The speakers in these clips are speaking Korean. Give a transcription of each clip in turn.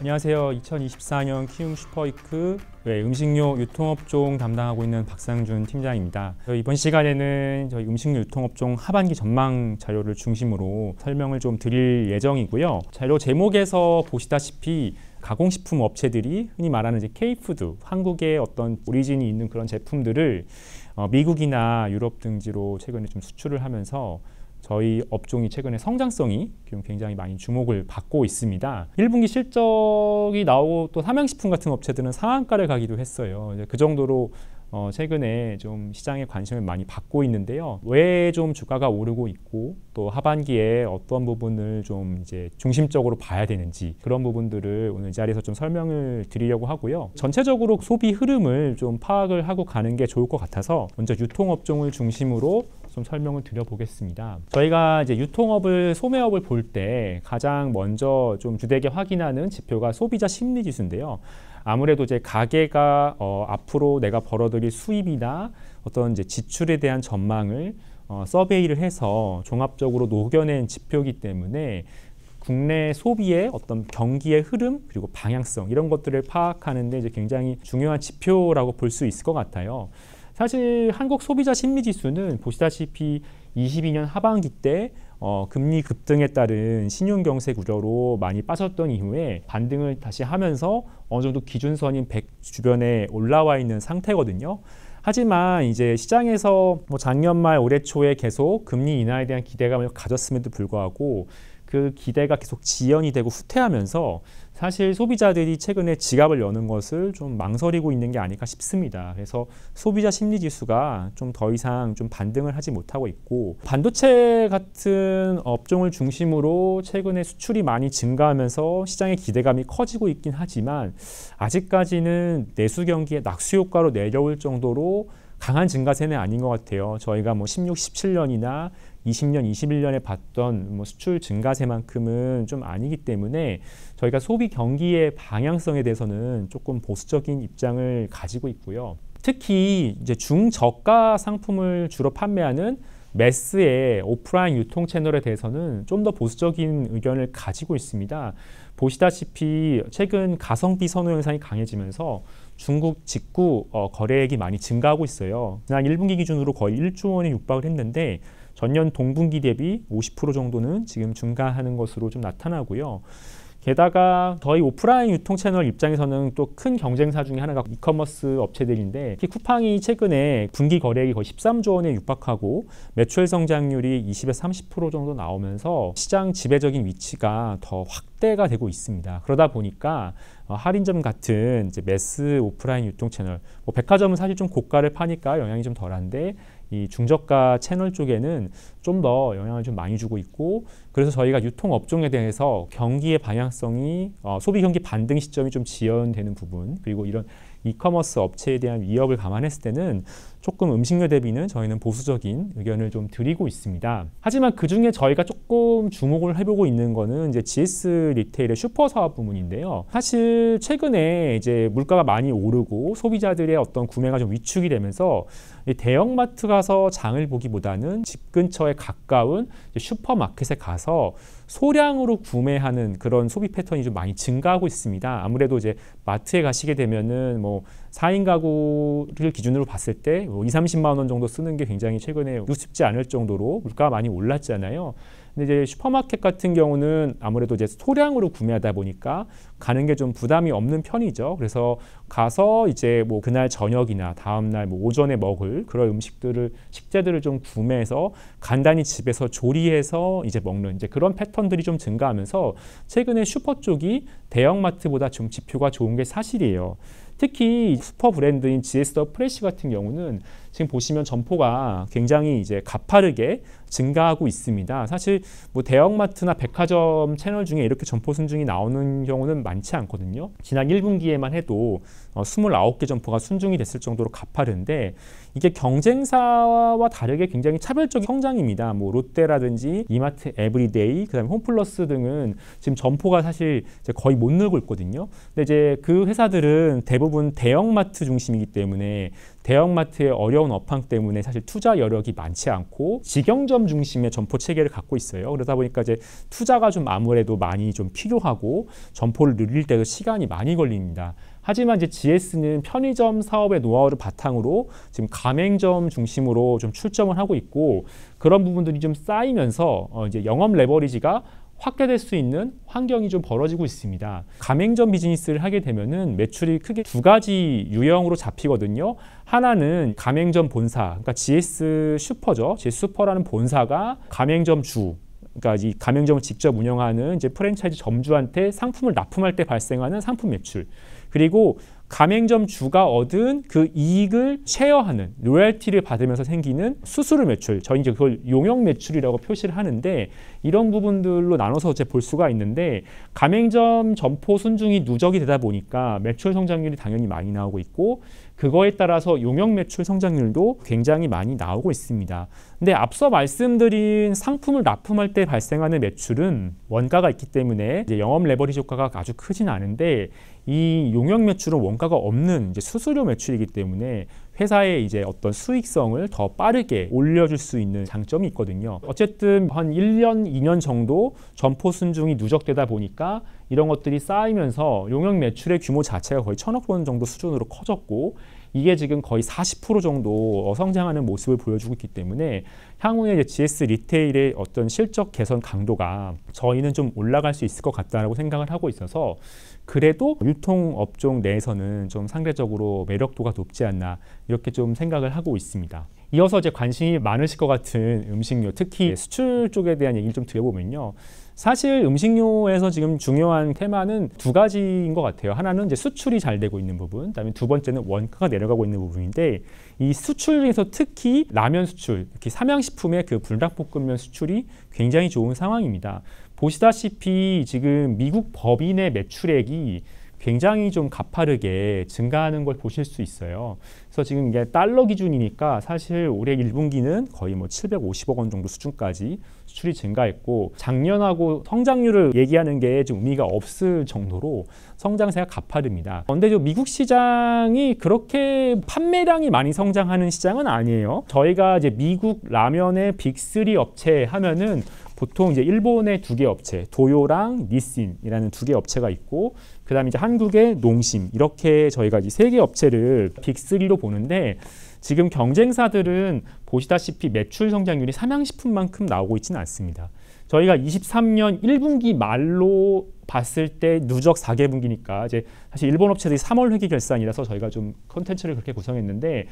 안녕하세요. 2024년 키움 슈퍼이크 음식료 유통업종 담당하고 있는 박상준 팀장입니다. 이번 시간에는 저희 음식료 유통업종 하반기 전망 자료를 중심으로 설명을 좀 드릴 예정이고요. 자료 제목에서 보시다시피 가공식품 업체들이 흔히 말하는 이제 K푸드, 한국의 어떤 오리진이 있는 그런 제품들을 어, 미국이나 유럽 등지로 최근에 좀 수출을 하면서 저희 업종이 최근에 성장성이 굉장히 많이 주목을 받고 있습니다. 1분기 실적이 나오고 또 삼양식품 같은 업체들은 상한가를 가기도 했어요. 그 정도로 어, 최근에 좀 시장의 관심을 많이 받고 있는데요. 왜 좀 주가가 오르고 있고 또 하반기에 어떤 부분을 좀 이제 중심적으로 봐야 되는지 그런 부분들을 오늘 자리에서 좀 설명을 드리려고 하고요. 전체적으로 소비 흐름을 좀 파악을 하고 가는 게 좋을 것 같아서 먼저 유통업종을 중심으로 좀 설명을 드려보겠습니다. 저희가 이제 유통업을 소매업을 볼 때 가장 먼저 좀 주되게 확인하는 지표가 소비자 심리 지수인데요. 아무래도 이제 가게가 어, 앞으로 내가 벌어들일 수입이나 어떤 이제 지출에 대한 전망을 어, 서베이를 해서 종합적으로 녹여낸 지표이기 때문에 국내 소비의 어떤 경기의 흐름 그리고 방향성 이런 것들을 파악하는데 이제 굉장히 중요한 지표라고 볼 수 있을 것 같아요. 사실 한국 소비자 심리 지수는 보시다시피 22년 하반기 때 어, 금리 급등에 따른 신용 경색 우려로 많이 빠졌던 이후에 반등을 다시 하면서 어느 정도 기준선인 100 주변에 올라와 있는 상태거든요. 하지만 이제 시장에서 뭐 작년 말 올해 초에 계속 금리 인하에 대한 기대감을 가졌음에도 불구하고 그 기대가 계속 지연이 되고 후퇴하면서 사실 소비자들이 최근에 지갑을 여는 것을 좀 망설이고 있는 게 아닐까 싶습니다. 그래서 소비자 심리 지수가 좀 더 이상 좀 반등을 하지 못하고 있고 반도체 같은 업종을 중심으로 최근에 수출이 많이 증가하면서 시장의 기대감이 커지고 있긴 하지만 아직까지는 내수 경기의 낙수 효과로 내려올 정도로 강한 증가세는 아닌 것 같아요. 저희가 뭐 16, 17년이나 20년, 21년에 봤던 뭐 수출 증가세만큼은 좀 아니기 때문에 저희가 소비 경기의 방향성에 대해서는 조금 보수적인 입장을 가지고 있고요. 특히 이제 중저가 상품을 주로 판매하는 매스의 오프라인 유통 채널에 대해서는 좀 더 보수적인 의견을 가지고 있습니다. 보시다시피 최근 가성비 선호 현상이 강해지면서 중국 직구 어, 거래액이 많이 증가하고 있어요. 지난 1분기 기준으로 거의 1조 원에 육박을 했는데 전년 동분기 대비 50% 정도는 지금 증가하는 것으로 좀 나타나고요. 게다가 더희 오프라인 유통 채널 입장에서는 또 큰 경쟁사 중에 하나가 이커머스 업체들인데 특히 쿠팡이 최근에 분기 거래액이 거의 13조 원에 육박하고 매출 성장률이 20에서 30% 정도 나오면서 시장 지배적인 위치가 더 확대가 되고 있습니다. 그러다 보니까 어, 할인점 같은 이제 매스 오프라인 유통 채널, 뭐 백화점은 사실 좀 고가를 파니까 영향이 좀 덜한데 이 중저가 채널 쪽에는 좀 더 영향을 좀 많이 주고 있고 그래서 저희가 유통 업종에 대해서 경기의 방향성이 어, 소비 경기 반등 시점이 좀 지연되는 부분 그리고 이런 이커머스 업체에 대한 위협을 감안했을 때는 조금 음식료 대비는 저희는 보수적인 의견을 좀 드리고 있습니다. 하지만 그 중에 저희가 조금 주목을 해보고 있는 거는 이제 GS 리테일의 슈퍼 사업 부문인데요. 사실 최근에 이제 물가가 많이 오르고 소비자들의 어떤 구매가 좀 위축이 되면서 대형마트 가서 장을 보기보다는 집 근처에 가까운 슈퍼마켓에 가서 소량으로 구매하는 그런 소비 패턴이 좀 많이 증가하고 있습니다. 아무래도 이제 마트에 가시게 되면은 뭐 4인 가구를 기준으로 봤을 때뭐 2, 30만 원 정도 쓰는 게 굉장히 최근에 우습지 않을 정도로 물가가 많이 올랐잖아요. 근데 이제 슈퍼마켓 같은 경우는 아무래도 이제 소량으로 구매하다 보니까 가는 게 좀 부담이 없는 편이죠. 그래서 가서 이제 뭐 그날 저녁이나 다음 날뭐 오전에 먹을 그런 음식들을 식재들을 좀 구매해서 간단히 집에서 조리해서 이제 먹는 이제 그런 패턴들이 좀 증가하면서 최근에 슈퍼 쪽이 대형마트보다 좀 지표가 좋은 게 사실이에요. 특히 슈퍼 브랜드인 GS더 프레쉬 같은 경우는 지금 보시면 점포가 굉장히 이제 가파르게 증가하고 있습니다. 사실 뭐 대형마트나 백화점 채널 중에 이렇게 점포 순증이 나오는 경우는 많지 않거든요. 지난 1분기에만 해도 29개 어, 점포가 순증이 됐을 정도로 가파른데 이게 경쟁사와 다르게 굉장히 차별적인 성장입니다. 뭐 롯데라든지 이마트 에브리데이, 그다음에 홈플러스 등은 지금 점포가 사실 거의 못 늘고 있거든요. 근데 이제 그 회사들은 대부분 대형마트 중심이기 때문에 대형마트의 어려운 업황 때문에 사실 투자 여력이 많지 않고 직영점 중심의 점포 체계를 갖고 있어요. 그러다 보니까 이제 투자가 좀 아무래도 많이 좀 필요하고 점포를 늘릴 때도 시간이 많이 걸립니다. 하지만 이제 GS는 편의점 사업의 노하우를 바탕으로 지금 가맹점 중심으로 좀 출점을 하고 있고 그런 부분들이 좀 쌓이면서 어 이제 영업 레버리지가 확대될 수 있는 환경이 좀 벌어지고 있습니다. 가맹점 비즈니스를 하게 되면은 매출이 크게 두 가지 유형으로 잡히거든요. 하나는 가맹점 본사, 그러니까 GS 슈퍼죠. GS 슈퍼라는 본사가 가맹점 주 그러니까 이 가맹점을 직접 운영하는 이제 프랜차이즈 점주한테 상품을 납품할 때 발생하는 상품 매출 그리고 가맹점 주가 얻은 그 이익을 쉐어하는 로열티를 받으면서 생기는 수수료 매출, 저희 이제 그걸 용역 매출이라고 표시를 하는데 이런 부분들로 나눠서 이제 볼 수가 있는데 가맹점 점포 순중이 누적이 되다 보니까 매출 성장률이 당연히 많이 나오고 있고 그거에 따라서 용역 매출 성장률도 굉장히 많이 나오고 있습니다. 근데 앞서 말씀드린 상품을 납품할 때 발생하는 매출은 원가가 있기 때문에 영업 레버리지 효과가 아주 크진 않은데 이 용역 매출은 원가가 없는 수수료 매출이기 때문에 회사의 이제 어떤 수익성을 더 빠르게 올려줄 수 있는 장점이 있거든요. 어쨌든 한 1년, 2년 정도 점포 순중이 누적되다 보니까 이런 것들이 쌓이면서 용역 매출의 규모 자체가 거의 천억 원 정도 수준으로 커졌고 이게 지금 거의 40% 정도 성장하는 모습을 보여주고 있기 때문에 향후에 GS 리테일의 어떤 실적 개선 강도가 저희는 좀 올라갈 수 있을 것 같다라고 생각을 하고 있어서 그래도 유통업종 내에서는 좀 상대적으로 매력도가 높지 않나 이렇게 좀 생각을 하고 있습니다. 이어서 이제 관심이 많으실 것 같은 음식료, 특히 수출 쪽에 대한 얘기를 좀 드려보면요. 사실 음식료에서 지금 중요한 테마는 두 가지인 것 같아요. 하나는 이제 수출이 잘 되고 있는 부분, 그다음에 두 번째는 원가가 내려가고 있는 부분인데 이 수출 중에서 특히 라면 수출, 특히 삼양식품의 그 불닭볶음면 수출이 굉장히 좋은 상황입니다. 보시다시피 지금 미국 법인의 매출액이 굉장히 좀 가파르게 증가하는 걸 보실 수 있어요. 그래서 지금 이게 달러 기준이니까 사실 올해 1분기는 거의 뭐 750억 원 정도 수준까지 수출이 증가했고 작년하고 성장률을 얘기하는 게좀 의미가 없을 정도로 성장세가 가파릅니다. 그런데 미국 시장이 그렇게 판매량이 많이 성장하는 시장은 아니에요. 저희가 이제 미국 라면의 빅3 업체 하면은 보통 이제 일본의 두 개 업체, 도요랑 니신이라는 두 개 업체가 있고 그다음에 이제 한국의 농심 이렇게 저희가 이세개 업체를 빅3로 보는데 지금 경쟁사들은 보시다시피 매출 성장률이 삼양식품만큼 나오고 있지는 않습니다. 저희가 23년 1분기 말로 봤을 때 누적 4개분기니까 이제 사실 일본 업체들이 3월 회계 결산이라서 저희가 좀 컨텐츠를 그렇게 구성했는데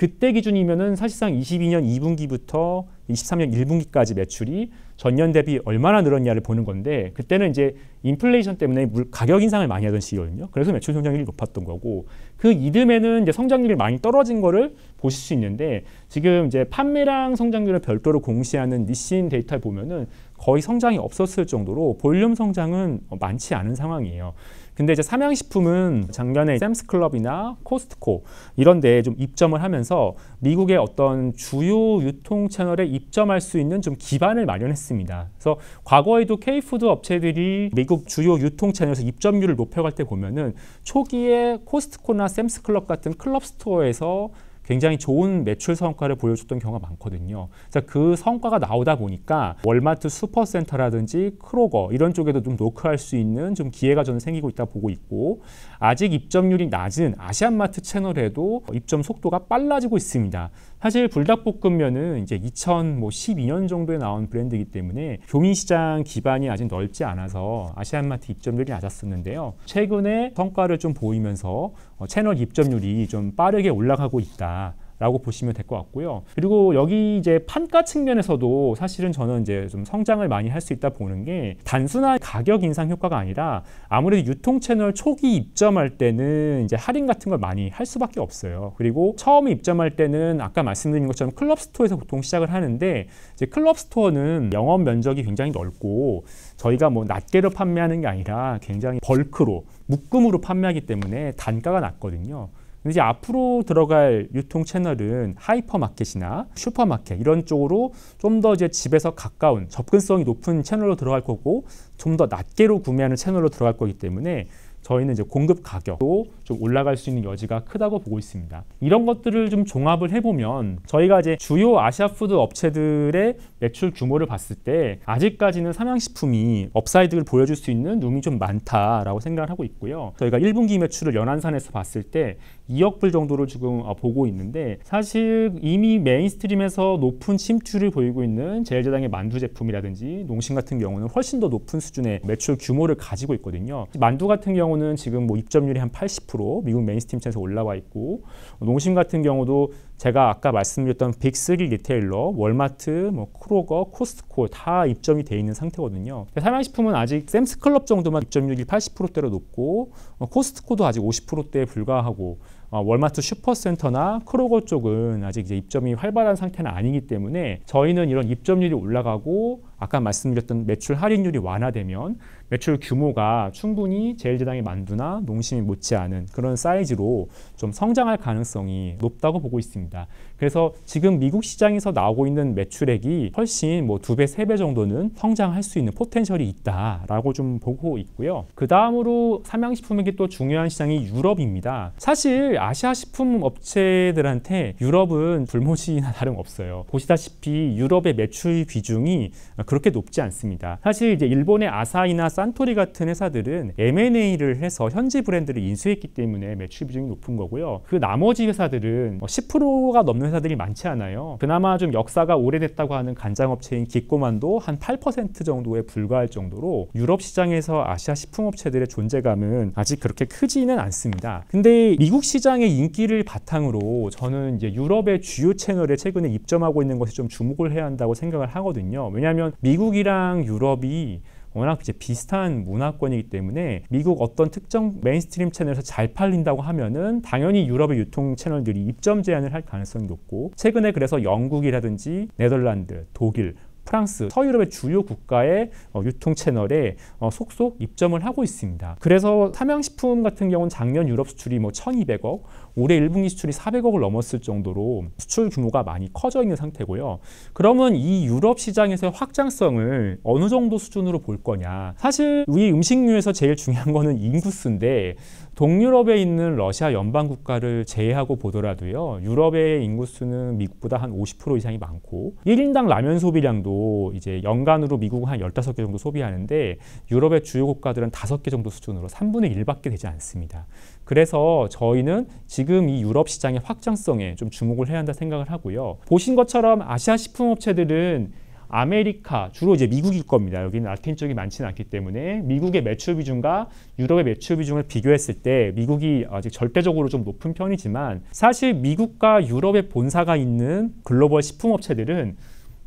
그때 기준이면은 사실상 22년 2분기부터 23년 1분기까지 매출이 전년 대비 얼마나 늘었냐를 보는 건데 그때는 이제 인플레이션 때문에 물 가격 인상을 많이 하던 시기거든요. 그래서 매출 성장률이 높았던 거고 그 이듬해는 이제 성장률이 많이 떨어진 거를 보실 수 있는데 지금 이제 판매량 성장률을 별도로 공시하는 니신 데이터를 보면은 거의 성장이 없었을 정도로 볼륨 성장은 많지 않은 상황이에요. 근데 이제 삼양식품은 작년에 샘스클럽이나 코스트코 이런 데에 좀 입점을 하면서 미국의 어떤 주요 유통 채널에 입점할 수 있는 좀 기반을 마련했습니다. 그래서 과거에도 K푸드 업체들이 미국 주요 유통 채널에서 입점률을 높여갈 때 보면은 초기에 코스트코나 샘스클럽 같은 클럽 스토어에서 굉장히 좋은 매출 성과를 보여줬던 경우가 많거든요. 자, 그 성과가 나오다 보니까 월마트 슈퍼센터라든지 크로거 이런 쪽에도 좀 노크할 수 있는 좀 기회가 저는 생기고 있다 보고 있고 아직 입점률이 낮은 아시안마트 채널에도 입점 속도가 빨라지고 있습니다. 사실 불닭볶음면은 이제 2012년 뭐 정도에 나온 브랜드이기 때문에 교민시장 기반이 아직 넓지 않아서 아시안마트 입점률이 낮았었는데요. 최근에 성과를 좀 보이면서 어, 채널 입점률이 좀 빠르게 올라가고 있다. 라고 보시면 될 것 같고요. 그리고 여기 이제 판가 측면에서도 사실은 저는 이제 좀 성장을 많이 할 수 있다 보는 게 단순한 가격 인상 효과가 아니라 아무래도 유통 채널 초기 입점할 때는 이제 할인 같은 걸 많이 할 수밖에 없어요. 그리고 처음에 입점할 때는 아까 말씀드린 것처럼 클럽 스토어에서 보통 시작을 하는데 이제 클럽 스토어는 영업 면적이 굉장히 넓고 저희가 뭐 낱개로 판매하는 게 아니라 굉장히 벌크로 묶음으로 판매하기 때문에 단가가 낮거든요. 이제 앞으로 들어갈 유통 채널은 하이퍼마켓이나 슈퍼마켓 이런 쪽으로 좀 더 이제 집에서 가까운 접근성이 높은 채널로 들어갈 거고 좀 더 낮게로 구매하는 채널로 들어갈 거기 때문에 저희는 이제 공급 가격도 좀 올라갈 수 있는 여지가 크다고 보고 있습니다. 이런 것들을 좀 종합을 해보면 저희가 이제 주요 아시아 푸드 업체들의 매출 규모를 봤을 때 아직까지는 삼양식품이 업사이드를 보여줄 수 있는 룸이좀 많다라고 생각을 하고 있고요. 저희가 1분기 매출을 연한산에서 봤을 때 2억 불 정도를 지금 아, 보고 있는데 사실 이미 메인스트림에서 높은 침투를 보이고 있는 제일제당의 만두 제품이라든지 농심 같은 경우는 훨씬 더 높은 수준의 매출 규모를 가지고 있거든요. 만두 같은 경우는 지금 뭐 입점률이 한 80% 미국 메인스트림에서 올라와 있고 농심 같은 경우도 제가 아까 말씀드렸던 빅3 리테일러, 월마트, 뭐 크로거, 코스트코 다 입점이 돼 있는 상태거든요. 삼양식품은 아직 샘스클럽 정도만 입점률이 80%대로 높고 어, 코스트코도 아직 50%대에 불과하고 어, 월마트 슈퍼센터나 크로거 쪽은 아직 이제 입점이 활발한 상태는 아니기 때문에 저희는 이런 입점률이 올라가고 아까 말씀드렸던 매출 할인율이 완화되면 매출 규모가 충분히 제일제당이 만두나 농심이 못지않은 그런 사이즈로 좀 성장할 가능성이 높다고 보고 있습니다. 그래서 지금 미국 시장에서 나오고 있는 매출액이 훨씬 뭐 두 배, 세 배 정도는 성장할 수 있는 포텐셜이 있다라고 좀 보고 있고요. 그 다음으로 삼양식품에게 또 중요한 시장이 유럽입니다. 사실 아시아 식품 업체들한테 유럽은 불모지나 다름없어요. 보시다시피 유럽의 매출 비중이 그렇게 높지 않습니다. 사실 이제 일본의 아사히나 산토리 같은 회사들은 M&A를 해서 현지 브랜드를 인수했기 때문에 매출 비중이 높은 거고요. 그 나머지 회사들은 10%가 뭐 넘는 회사들이 많지 않아요. 그나마 좀 역사가 오래됐다고 하는 간장업체인 기꼬만도 한 8% 정도에 불과할 정도로 유럽 시장에서 아시아 식품업체들의 존재감은 아직 그렇게 크지는 않습니다. 근데 미국 시장의 인기를 바탕으로 저는 이제 유럽의 주요 채널에 최근에 입점하고 있는 것에 좀 주목을 해야 한다고 생각을 하거든요. 왜냐하면 미국이랑 유럽이 워낙 이제 비슷한 문화권이기 때문에 미국 어떤 특정 메인스트림 채널에서 잘 팔린다고 하면은 당연히 유럽의 유통 채널들이 입점 제한을 할 가능성이 높고 최근에 그래서 영국이라든지 네덜란드, 독일 프랑스, 서유럽의 주요 국가의 어, 유통 채널에 어, 속속 입점을 하고 있습니다. 그래서 삼양식품 같은 경우는 작년 유럽 수출이 뭐 1,200억, 올해 1분기 수출이 400억을 넘었을 정도로 수출 규모가 많이 커져 있는 상태고요. 그러면 이 유럽 시장에서의 확장성을 어느 정도 수준으로 볼 거냐. 사실 우리 음식류에서 제일 중요한 거는 인구수인데 동유럽에 있는 러시아 연방 국가를 제외하고 보더라도요. 유럽의 인구수는 미국보다 한 50% 이상이 많고 1인당 라면 소비량도 이제 연간으로 미국은 한 15개 정도 소비하는데 유럽의 주요 국가들은 5개 정도 수준으로 3분의 1밖에 되지 않습니다. 그래서 저희는 지금 이 유럽 시장의 확장성에 좀 주목을 해야 한다 생각을 하고요. 보신 것처럼 아시아 식품업체들은 아메리카, 주로 이제 미국일 겁니다. 여기는 라틴 쪽이 많지는 않기 때문에 미국의 매출 비중과 유럽의 매출 비중을 비교했을 때 미국이 아직 절대적으로 좀 높은 편이지만 사실 미국과 유럽의 본사가 있는 글로벌 식품업체들은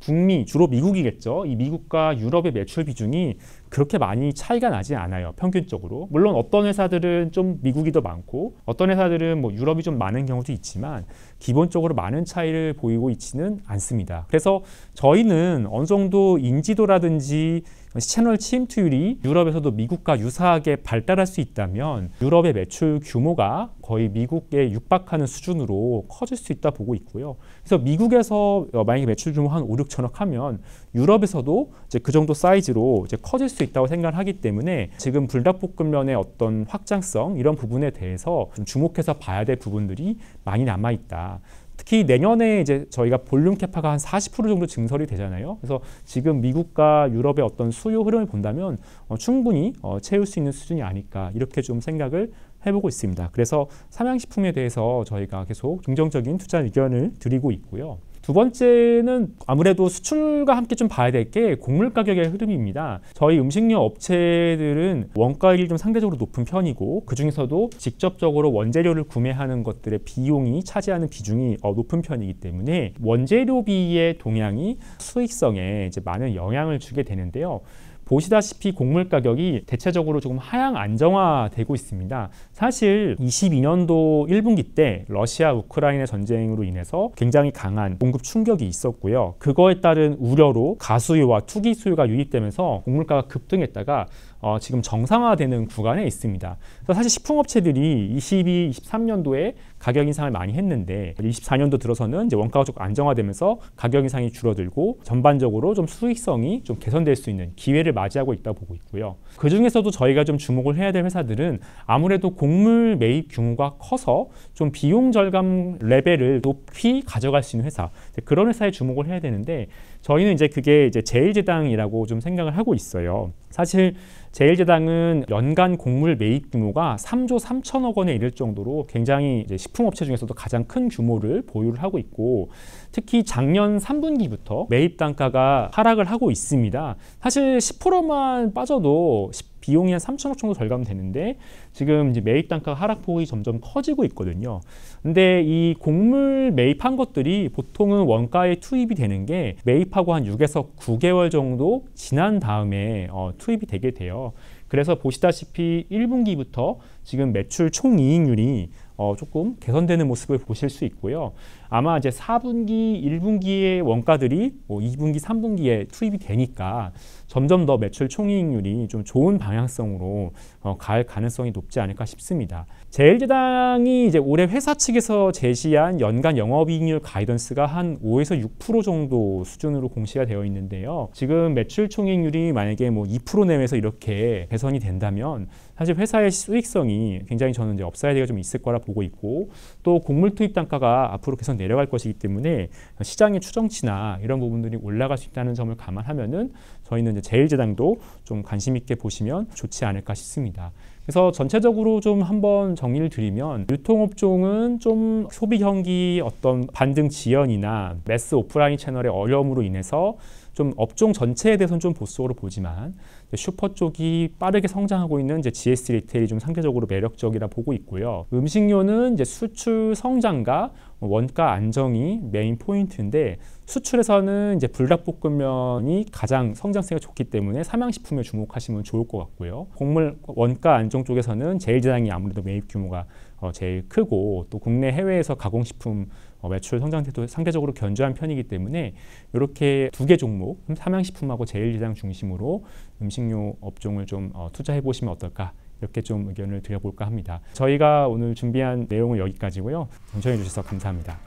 북미, 주로 미국이겠죠. 이 미국과 유럽의 매출 비중이 그렇게 많이 차이가 나지 않아요. 평균적으로. 물론 어떤 회사들은 좀 미국이 더 많고 어떤 회사들은 뭐 유럽이 좀 많은 경우도 있지만 기본적으로 많은 차이를 보이고 있지는 않습니다. 그래서 저희는 어느 정도 인지도라든지 채널 침투율이 유럽에서도 미국과 유사하게 발달할 수 있다면 유럽의 매출 규모가 거의 미국에 육박하는 수준으로 커질 수 있다 보고 있고요. 그래서 미국에서 어, 만약에 매출 규모 한 5, 6천억 하면 유럽에서도 이제 그 정도 사이즈로 이제 커질 수 있다고 생각 하기 때문에 지금 불닭볶음면의 어떤 확장성 이런 부분에 대해서 좀 주목해서 봐야 될 부분들이 많이 남아 있다. 특히 내년에 이제 저희가 볼륨 캐파가 한 40% 정도 증설이 되잖아요. 그래서 지금 미국과 유럽의 어떤 수요 흐름을 본다면 어, 충분히 어, 채울 수 있는 수준이 아닐까 이렇게 좀 생각을 해보고 있습니다. 그래서 삼양식품에 대해서 저희가 계속 긍정적인 투자 의견을 드리고 있고요. 두 번째는 아무래도 수출과 함께 좀 봐야 될 게 곡물 가격의 흐름입니다. 저희 음식료 업체들은 원가율이 좀 상대적으로 높은 편이고 그 중에서도 직접적으로 원재료를 구매하는 것들의 비용이 차지하는 비중이 어, 높은 편이기 때문에 원재료비의 동향이 수익성에 이제 많은 영향을 주게 되는데요. 보시다시피 곡물 가격이 대체적으로 조금 하향 안정화되고 있습니다. 사실 22년도 1분기 때 러시아 우크라이나 전쟁으로 인해서 굉장히 강한 공급 충격이 있었고요. 그거에 따른 우려로 가수요와 투기 수요가 유입되면서 곡물가가 급등했다가 어, 지금 정상화되는 구간에 있습니다. 그래서 사실 식품업체들이 22, 23년도에 가격 인상을 많이 했는데 24년도 들어서는 이제 원가가 좀 안정화되면서 가격 인상이 줄어들고 전반적으로 좀 수익성이 좀 개선될 수 있는 기회를 맞이하고 있다 보고 있고요. 그 중에서도 저희가 좀 주목을 해야 될 회사들은 아무래도 곡물 매입 규모가 커서 좀 비용 절감 레벨을 높이 가져갈 수 있는 회사 그런 회사에 주목을 해야 되는데 저희는 이제 그게 이제 제일제당이라고 좀 생각을 하고 있어요. 사실 제일제당은 연간 곡물 매입 규모가 3조 3천억 원에 이를 정도로 굉장히 이제 식품업체 중에서도 가장 큰 규모를 보유를 하고 있고 특히 작년 3분기부터 매입 단가가 하락을 하고 있습니다. 사실 10%만 빠져도 비용이 한 3천억 정도 절감되는데 지금 이제 매입 단가 하락폭이 점점 커지고 있거든요. 근데 이 곡물 매입한 것들이 보통은 원가에 투입이 되는 게 매입하고 한 6에서 9개월 정도 지난 다음에 어, 투입이 되게 돼요. 그래서 보시다시피 1분기부터 지금 매출 총이익률이 어, 조금 개선되는 모습을 보실 수 있고요. 아마 이제 4분기, 1분기의 원가들이 뭐 2분기, 3분기에 투입이 되니까 점점 더 매출 총이익률이 좀 좋은 방향성으로 어, 갈 가능성이 높지 않을까 싶습니다. 제일제당이 이제 올해 회사 측에서 제시한 연간 영업이익률 가이던스가 한 5에서 6% 정도 수준으로 공시가 되어 있는데요. 지금 매출 총이익률이 만약에 뭐 2% 내외에서 이렇게 개선이 된다면 사실 회사의 수익성이 굉장히 저는 이제 업사이드가 좀 있을 거라 보고 있고 또 곡물 투입 단가가 앞으로 개선될 내려갈 것이기 때문에 시장의 추정치나 이런 부분들이 올라갈 수 있다는 점을 감안하면은 저희는 이제 제일제당도 좀 관심 있게 보시면 좋지 않을까 싶습니다. 그래서 전체적으로 좀 한번 정리를 드리면 유통업종은 좀 소비 경기 어떤 반등 지연이나 매스 오프라인 채널의 어려움으로 인해서 좀 업종 전체에 대해서는 좀 보수적으로 보지만 슈퍼 쪽이 빠르게 성장하고 있는 이제 GS 리테일이 좀 상대적으로 매력적이라 보고 있고요. 음식료는 이제 수출 성장과 원가 안정이 메인 포인트인데 수출에서는 이제 불닭볶음면이 가장 성장세가 좋기 때문에 삼양식품에 주목하시면 좋을 것 같고요. 곡물 원가 안정 쪽에서는 제일제당이 아무래도 매입 규모가 어 제일 크고 또 국내 해외에서 가공식품 어 매출 성장세도 상대적으로 견조한 편이기 때문에 이렇게 두 개 종목 삼양식품하고 제일제당 중심으로 음식료 업종을 좀어 투자해 보시면 어떨까 이렇게 좀 의견을 드려볼까 합니다. 저희가 오늘 준비한 내용은 여기까지고요. 경청해 주셔서 감사합니다.